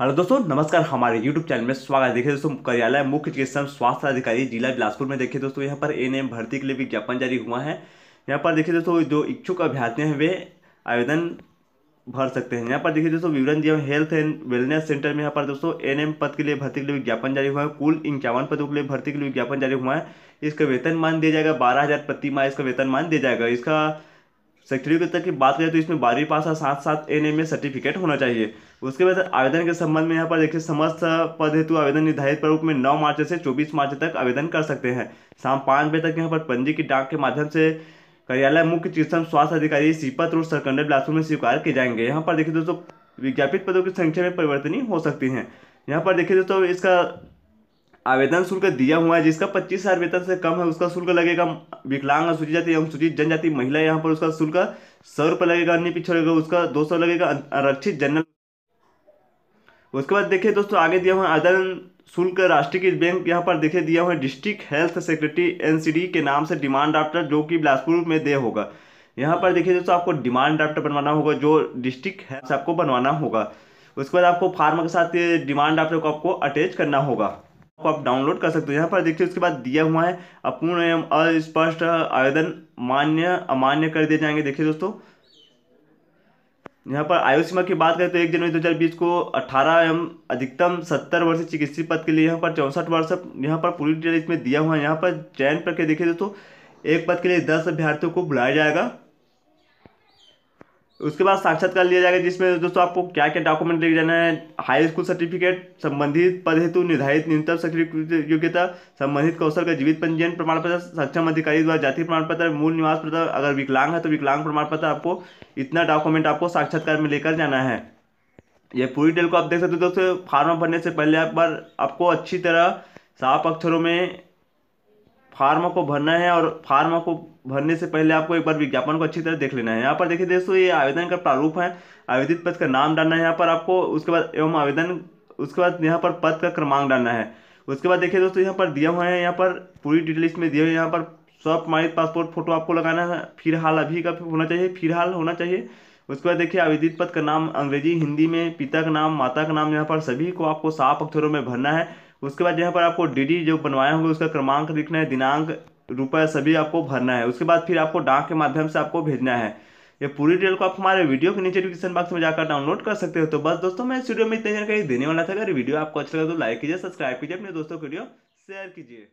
hello दोस्तों नमस्कार हमारे यूट्यूब चैनल में स्वागत है देखिए दोस्तों कार्यालय मुख्य चिकित्सा स्वास्थ्य अधिकारी जिला बिलासपुर में देखिए दोस्तों यहाँ पर एन भर्ती के लिए विज्ञापन जारी हुआ है यहाँ पर देखिए दोस्तों जो इच्छुक अभ्यर्थी हैं वे आवेदन भर सकते हैं यहाँ पर देखिए दोस्तों विवरण दिया हेल्थ एंड वेलनेस सेंटर में यहाँ पर दोस्तों एन पद के लिए भर्ती के लिए विज्ञापन जारी हुआ है कुल इक्यावन पदों के लिए भर्ती के लिए विज्ञापन जारी हुआ है इसका वेतनमान दिया जाएगा बारह हज़ार प्रति माह इसका वेतनमान दिया जाएगा इसका सक्रियता की बात करें तो इसमें बारहवीं पास और साथ साथ एन में सर्टिफिकेट होना चाहिए उसके बाद आवेदन के संबंध में यहाँ पर देखिए समस्त पद हेतु आवेदन निर्धारित प्रारूप में 9 मार्च से 24 मार्च तक आवेदन कर सकते हैं शाम पाँच बजे तक यहाँ पर पंजी की डाक के माध्यम से कार्यालय मुख्य चिकित्सा स्वास्थ्य अधिकारी सीपत रोड सरकंड बिलासपुर में स्वीकार किए जाएंगे यहाँ पर देखिए दोस्तों विज्ञापित पदों की संख्या में परिवर्तनी हो सकती है यहाँ पर देखिए दोस्तों इसका आवेदन शुल्क दिया हुआ है जिसका पच्चीस हजार वेतन से कम है उसका शुल्क लगेगा विकलांग अनुसूचित जाति अनुसूचित जनजाति महिला यहाँ पर उसका शुल्क सौ रुपये लगेगा अन्य पीछे लगेगा उसका दो सौ लगेगा आरक्षित जनरल उसके बाद देखिए दोस्तों आगे दिया हुआ आदर शुल्क राष्ट्रीय बैंक यहाँ पर देखे दिया हुआ डिस्ट्रिक्ट हेल्थ सेक्रेटरी एन के नाम से डिमांड ड्राफ्टर जो कि बिलासपुर में दे होगा यहाँ पर देखिए दोस्तों आपको डिमांड ड्राफ्टर बनवाना होगा जो डिस्ट्रिक्ट हेल्थ आपको बनवाना होगा उसके बाद आपको फार्म के साथ डिमांड ड्राफ्टर को आपको अटैच करना होगा को आप डाउनलोड कर सकते हो यहाँ पर देखिए उसके बाद दिया हुआ है अपूर्ण एवं अस्पष्ट आवेदन मान्य अमान्य कर दिए जाएंगे देखिए दोस्तों यहाँ पर आयु सीमा की बात करें तो एक जनवरी 2020 को 18 एवं अधिकतम 70 वर्ष चिकित्सीय पद के लिए यहाँ पर चौंसठ वर्ष यहाँ पर पूरी डिटेल इसमें दिया हुआ है यहाँ पर चयन प्रक्रिया देखिए दोस्तों एक पद के लिए दस अभ्यर्थियों को बुलाया जाएगा उसके बाद साक्षात्कार लिया जाएगा जिसमें दोस्तों आपको क्या क्या डॉक्यूमेंट लेके जाना है हाई स्कूल सर्टिफिकेट संबंधित पद हेतु निर्धारित न्यूनतम योग्यता संबंधित कौशल का जीवित पंजीयन प्रमाण पत्र सक्षम अधिकारी द्वारा जाति प्रमाण पत्र मूल निवास पत्र अगर विकलांग है तो विकलांग प्रमाण पत्र आपको इतना डॉक्यूमेंट आपको साक्षात्कार में लेकर जाना है ये पूरी डिटेल को आप देख सकते हो दोस्तों फार्म भरने से पहले आप बार आपको अच्छी तरह साफ अक्षरों में फार्म को भरना है और फार्म को भरने से पहले आपको एक बार विज्ञापन को अच्छी तरह देख लेना है यहाँ पर देखिए दोस्तों ये आवेदन का प्रारूप है आवेदित पद का नाम डालना है यहाँ पर आपको उसके बाद एवं आवेदन उसके बाद यहाँ पर पद का क्रमांक डालना है उसके बाद देखिए दोस्तों यहाँ पर दिया हुआ है यहाँ पर पूरी डिटेल इसमें दिया हुआ है यहाँ पर सब प्रमाणित पासपोर्ट फोटो आपको लगाना है फिलहाल अभी का होना चाहिए फिलहाल होना चाहिए उसके बाद देखिए आवेदित पद का नाम अंग्रेजी हिंदी में पिता का नाम माता का नाम यहाँ पर सभी को आपको साफ अक्षरों में भरना है उसके बाद यहाँ पर आपको डी जो बनवाया होंगे उसका क्रमांक लिखना है दिनांक रुपये सभी आपको भरना है उसके बाद फिर आपको डाक के माध्यम से आपको भेजना है ये पूरी डिटेल को आप हमारे वीडियो के नीचे डिस्क्रिप्शन बॉक्स में जाकर डाउनलोड कर सकते हो तो बस दोस्तों मैं इस वीडियो में इतनी जानकारी देने वाला था अगर वीडियो आपको अच्छा लगा तो लाइक कीजिए सब्सक्राइब कीजिए अपने दोस्तों को वीडियो शेयर कीजिए